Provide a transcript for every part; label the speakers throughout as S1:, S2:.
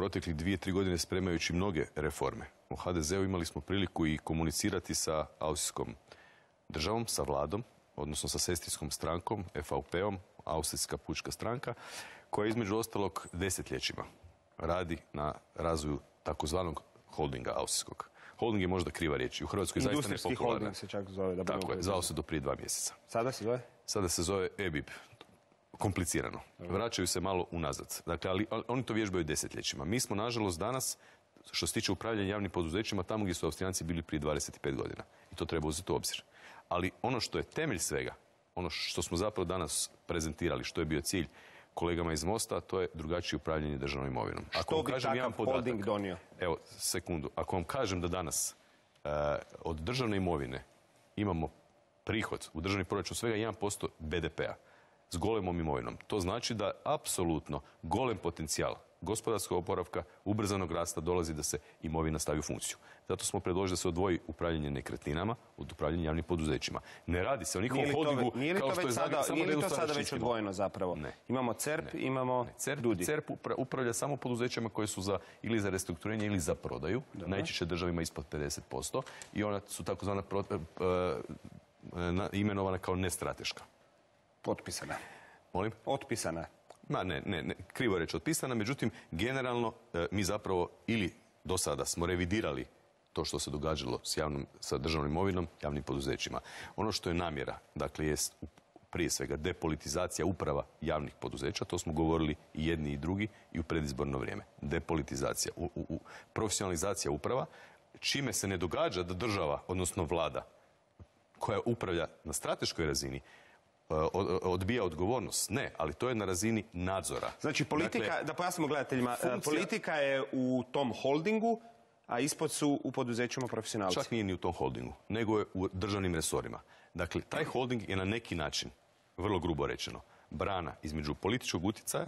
S1: proteklih dvije, tri godine spremajući mnoge reforme. U HDZ-u imali smo priliku i komunicirati sa austrijskom državom, sa vladom, odnosno sa sestrijskom strankom, FVP-om, Austrijska pučka stranka, koja između ostalog desetljećima radi na razvoju takozvanog holdinga austrijskog. Holding je možda kriva riječ. U Hrvatskoj zaista popularna. Industrijski holding se čak zove. Tako je, zvao se do prije dva mjeseca. Sada se zove? Sada se zove EBIP komplicirano. Vraćaju se malo unazad. Dakle, ali oni to vježbaju desetljećima. Mi smo, nažalost, danas, što se tiče upravljanja javnim poduzećima, tamo gdje su Austrijanci bili prije 25 godina. I to treba uzeti u obzir. Ali ono što je temelj svega, ono što smo zapravo danas prezentirali, što je bio cilj kolegama iz Mosta, to je drugačije upravljanje državnom imovinom. Ako što bi takav holding donio? Evo, sekundu. Ako vam kažem da danas e, od državne imovine imamo prihod u državni proračun svega 1% BDP-a, s golemom imovinom. To znači da apsolutno golem potencijal gospodarskog oporavka, ubrzanog rasta dolazi da se imovina stavi u funkciju. Zato smo predložili da se odvoji upravljanje nekretninama od upravljanja javnim poduzećima. Ne radi se o njihovom hodigu kao što je samo Nije li to sada već odvojeno zapravo? Ne. Imamo CERP, imamo CERP, upravlja samo poduzećima koje su za, ili za restrukturenje ili za prodaju. Najčešće država ima ispod 50% i ona su takozvana e, e, imenovana kao nestrateška. Otpisana. Molim? Otpisana. Ma ne, ne, ne, krivo reći otpisana, međutim, generalno e, mi zapravo ili do sada smo revidirali to što se događalo s javnom, sa državnom imovinom, javnim poduzećima. Ono što je namjera, dakle, je prije svega depolitizacija uprava javnih poduzeća, to smo govorili i jedni i drugi i u predizborno vrijeme. Depolitizacija, u, profesionalizacija uprava, čime se ne događa da država, odnosno vlada, koja upravlja na strateškoj razini, E, odbija odgovornost. Ne, ali to je na razini nadzora. Znači, politika, dakle, da pojasnimo gledateljima, e, politika je u tom holdingu, a ispod su u poduzećima profesionalci. Čak nije ni u tom holdingu, nego je u državnim resorima. Dakle, taj holding je na neki način, vrlo grubo rečeno, brana između političkog utjecaja,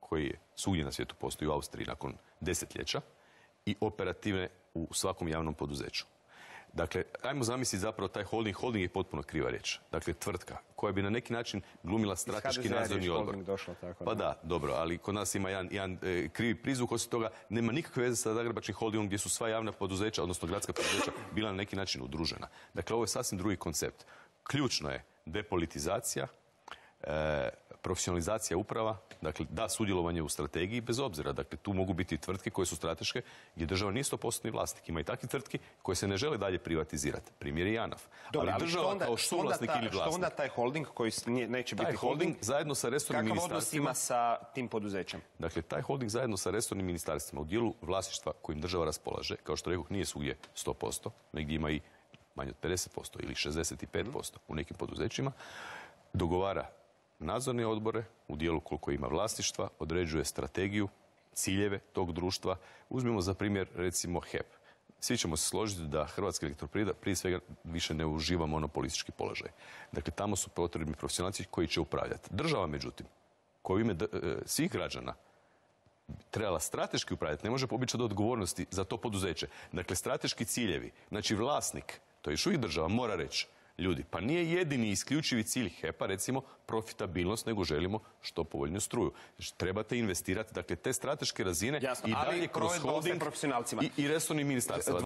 S1: koji je svugdje na svijetu postoji u Austriji nakon desetljeća, i operativne u svakom javnom poduzeću. Dakle, ajmo zamisliti zapravo taj holding. Holding je potpuno kriva riječ. Dakle, tvrtka koja bi na neki način glumila strateški nadzorni odbor. tako, pa da, dobro, ali kod nas ima jedan, e, krivi prizvuk, osim toga nema nikakve veze sa Zagrebačkim holdingom gdje su sva javna poduzeća, odnosno gradska poduzeća, bila na neki način udružena. Dakle, ovo je sasvim drugi koncept. Ključno je depolitizacija, E, profesionalizacija uprava, dakle da sudjelovanje u strategiji bez obzira. Dakle, tu mogu biti tvrtke koje su strateške gdje država nije 100% vlasnik. Ima i takvi tvrtki koje se ne žele dalje privatizirati. Primjer je JANAF. ali država onda, kao suvlasnik ili vlasnik. Što onda taj holding koji neće biti holding? zajedno sa resornim kakav ministarstvima. sa tim poduzećem? Dakle, taj holding zajedno sa resornim ministarstvima u dijelu vlasništva kojim država raspolaže, kao što rekoh, nije svugdje 100%, negdje ima i manje od 50% ili 65% u nekim poduzećima, dogovara Nadzorne odbore u dijelu koliko ima vlasništva određuje strategiju, ciljeve tog društva. Uzmimo za primjer recimo HEP. Svi ćemo se složiti da Hrvatska elektroprivreda prije svega više ne uživa monopolistički položaj. Dakle, tamo su potrebni profesionalci koji će upravljati. Država, međutim, koja u ime e, svih građana trebala strateški upravljati, ne može pobjeći od odgovornosti za to poduzeće. Dakle, strateški ciljevi, znači vlasnik, to je još uvijek država, mora reći ljudi. Pa nije jedini isključivi cilj HEPA, recimo, profitabilnost, nego želimo što povoljniju struju. Znači, trebate investirati, dakle, te strateške razine i dalje kroz holding i, i resorni ministarstva.